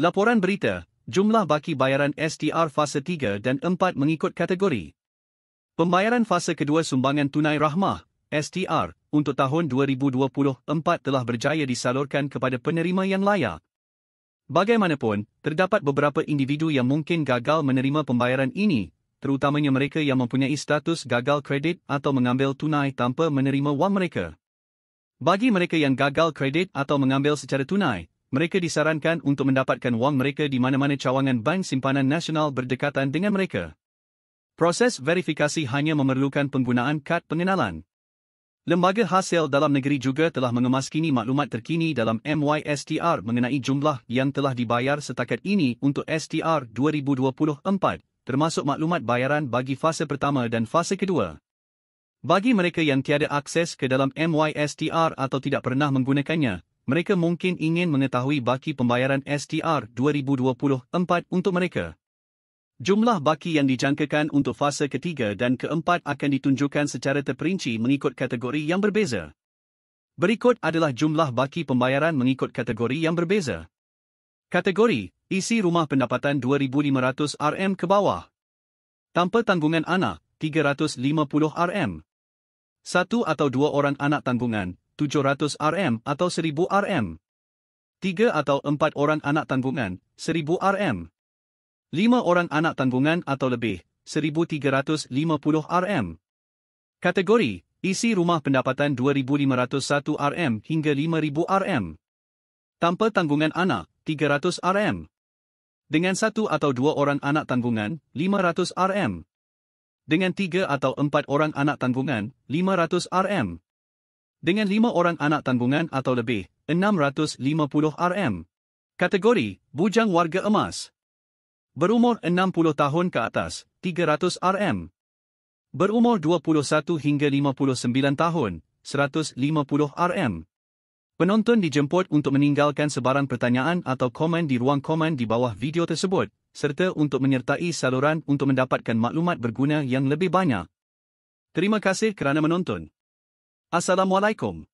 Laporan berita, jumlah baki bayaran STR fasa 3 dan 4 mengikut kategori. Pembayaran fasa kedua sumbangan tunai rahmah, STR, untuk tahun 2024 telah berjaya disalurkan kepada penerima yang layak. Bagaimanapun, terdapat beberapa individu yang mungkin gagal menerima pembayaran ini, terutamanya mereka yang mempunyai status gagal kredit atau mengambil tunai tanpa menerima wang mereka. Bagi mereka yang gagal kredit atau mengambil secara tunai, mereka disarankan untuk mendapatkan wang mereka di mana-mana cawangan Bank Simpanan Nasional berdekatan dengan mereka. Proses verifikasi hanya memerlukan penggunaan kad pengenalan. Lembaga hasil dalam negeri juga telah mengemaskini maklumat terkini dalam MYSTR mengenai jumlah yang telah dibayar setakat ini untuk STR 2024, termasuk maklumat bayaran bagi fasa pertama dan fasa kedua. Bagi mereka yang tiada akses ke dalam MYSTR atau tidak pernah menggunakannya, mereka mungkin ingin mengetahui baki pembayaran STR 2024 untuk mereka. Jumlah baki yang dijangkakan untuk fasa ketiga dan keempat akan ditunjukkan secara terperinci mengikut kategori yang berbeza. Berikut adalah jumlah baki pembayaran mengikut kategori yang berbeza. Kategori, isi rumah pendapatan 2,500 RM ke bawah. Tanpa tanggungan anak, 350 RM. Satu atau dua orang anak tanggungan, 700 RM atau 1000 RM. Tiga atau empat orang anak tanggungan, 1000 RM. Lima orang anak tanggungan atau lebih, 1350 RM. Kategori, isi rumah pendapatan 2501 RM hingga 5000 RM. Tanpa tanggungan anak, 300 RM. Dengan satu atau dua orang anak tanggungan, 500 RM. Dengan tiga atau empat orang anak tanggungan, 500 RM dengan lima orang anak tanggungan atau lebih, 650 RM. Kategori, bujang warga emas. Berumur 60 tahun ke atas, 300 RM. Berumur 21 hingga 59 tahun, 150 RM. Penonton dijemput untuk meninggalkan sebarang pertanyaan atau komen di ruang komen di bawah video tersebut, serta untuk menyertai saluran untuk mendapatkan maklumat berguna yang lebih banyak. Terima kasih kerana menonton. Assalamualaikum.